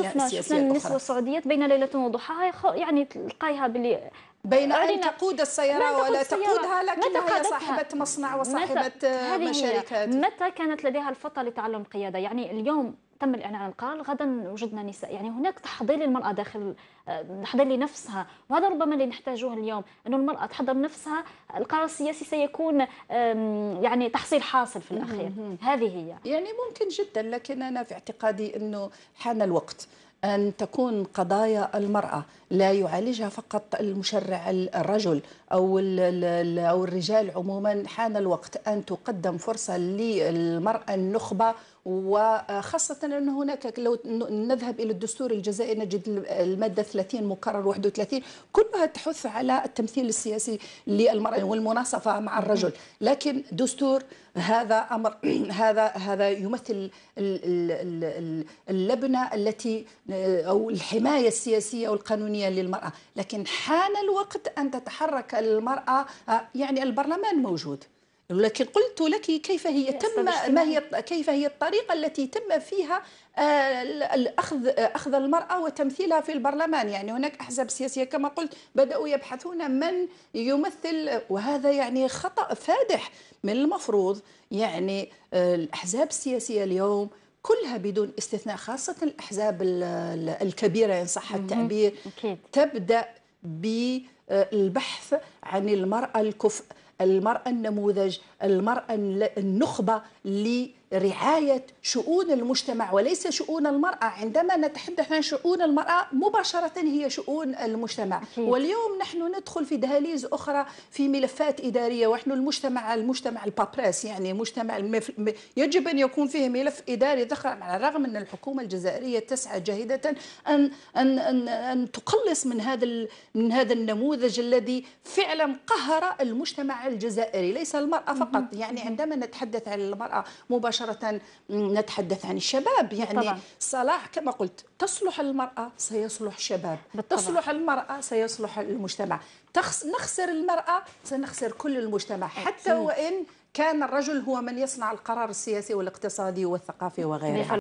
شفنا يعني شفنا النسوة السعودية بين ليلة وضحاها يعني تلقايها باللي بين أن تقود السيارة ولا السيارة. تقودها لكنها هي صاحبة مصنع وصاحبة متى آه، مشاركات متى كانت لديها الفطة لتعلم قياده يعني اليوم تم الإعلان عن القرار غدا وجدنا نساء يعني هناك تحضير للمرأة داخل تحضير آه، لنفسها وهذا ربما اللي نحتاجه اليوم أنه المرأة تحضر نفسها القرار السياسي سيكون يعني تحصيل حاصل في الأخير هذه هي يعني ممكن جدا لكن أنا في اعتقادي أنه حان الوقت أن تكون قضايا المرأة لا يعالجها فقط المشرع الرجل أو أو الرجال عموما حان الوقت أن تقدم فرصة للمرأة النخبة وخاصة أن هناك لو نذهب إلى الدستور الجزائري نجد المادة 30 مكرر 31 كلها تحث على التمثيل السياسي للمرأة والمناصفة مع الرجل لكن دستور هذا أمر هذا هذا يمثل اللبنة التي آه، أو الحماية السياسية والقانونية للمرأة لكن حان الوقت أن تتحرك المرأة آه، يعني البرلمان موجود لكن قلت لك كيف هي تم ما هي كيف هي الطريقه التي تم فيها آه، الاخذ اخذ المراه وتمثيلها في البرلمان يعني هناك احزاب سياسيه كما قلت بداوا يبحثون من يمثل وهذا يعني خطا فادح من المفروض يعني الاحزاب السياسيه اليوم كلها بدون استثناء خاصة الأحزاب الكبيرة إن صح التعبير تبدأ بالبحث عن المرأة الكفء المرأة النموذج المرأة النخبة اللي رعاية شؤون المجتمع وليس شؤون المرأة عندما نتحدث عن شؤون المرأة مباشرة هي شؤون المجتمع أكيد. واليوم نحن ندخل في دهاليز أخرى في ملفات إدارية ونحن المجتمع المجتمع البابريس يعني مجتمع المف... يجب أن يكون فيه ملف إداري دخل على الرغم أن الحكومة الجزائرية تسعى جاهدة أن أن أن, أن تقلص من هذا ال... من هذا النموذج الذي فعلا قهر المجتمع الجزائري ليس المرأة فقط يعني عندما نتحدث عن المرأة مباشرة مباشرة نتحدث عن الشباب يعني طبعا. صلاح كما قلت تصلح المرأة سيصلح الشباب بالطبع. تصلح المرأة سيصلح المجتمع تخس... نخسر المرأة سنخسر كل المجتمع حتى وإن كان الرجل هو من يصنع القرار السياسي والاقتصادي والثقافي وغيره